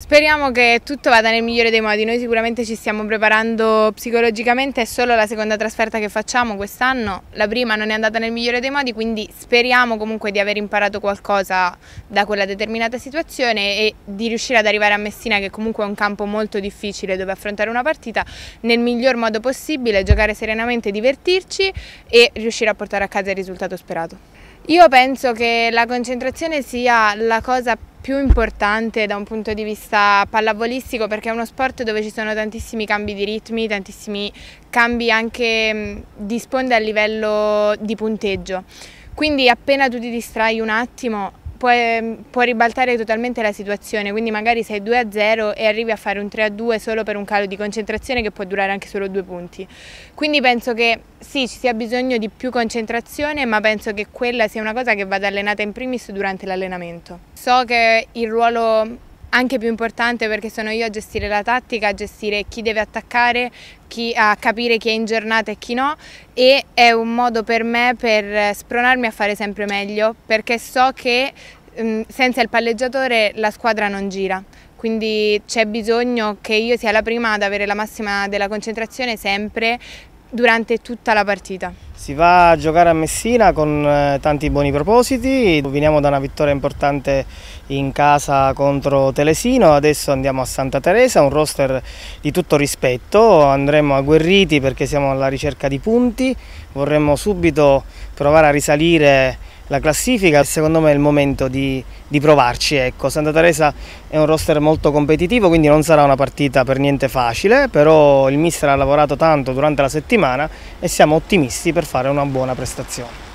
Speriamo che tutto vada nel migliore dei modi, noi sicuramente ci stiamo preparando psicologicamente, è solo la seconda trasferta che facciamo quest'anno, la prima non è andata nel migliore dei modi, quindi speriamo comunque di aver imparato qualcosa da quella determinata situazione e di riuscire ad arrivare a Messina che comunque è un campo molto difficile dove affrontare una partita nel miglior modo possibile, giocare serenamente, divertirci e riuscire a portare a casa il risultato sperato. Io penso che la concentrazione sia la cosa più più importante da un punto di vista pallavolistico perché è uno sport dove ci sono tantissimi cambi di ritmi, tantissimi cambi anche di sponde a livello di punteggio. Quindi appena tu ti distrai un attimo può, mm, può ribaltare totalmente la situazione, quindi magari sei 2 a 0 e arrivi a fare un 3 a 2 solo per un calo di concentrazione che può durare anche solo due punti. Quindi penso che sì, ci sia bisogno di più concentrazione, ma penso che quella sia una cosa che vada allenata in primis durante l'allenamento. So che il ruolo anche più importante perché sono io a gestire la tattica, a gestire chi deve attaccare, chi, a capire chi è in giornata e chi no e è un modo per me per spronarmi a fare sempre meglio perché so che Mm, senza il palleggiatore la squadra non gira, quindi c'è bisogno che io sia la prima ad avere la massima della concentrazione sempre durante tutta la partita. Si va a giocare a Messina con eh, tanti buoni propositi, veniamo da una vittoria importante in casa contro Telesino, adesso andiamo a Santa Teresa, un roster di tutto rispetto, andremo agguerriti perché siamo alla ricerca di punti, vorremmo subito provare a risalire la classifica. Secondo me è il momento di, di provarci. Ecco. Santa Teresa è un roster molto competitivo, quindi non sarà una partita per niente facile, però il mister ha lavorato tanto durante la settimana e siamo ottimisti per fare una buona prestazione.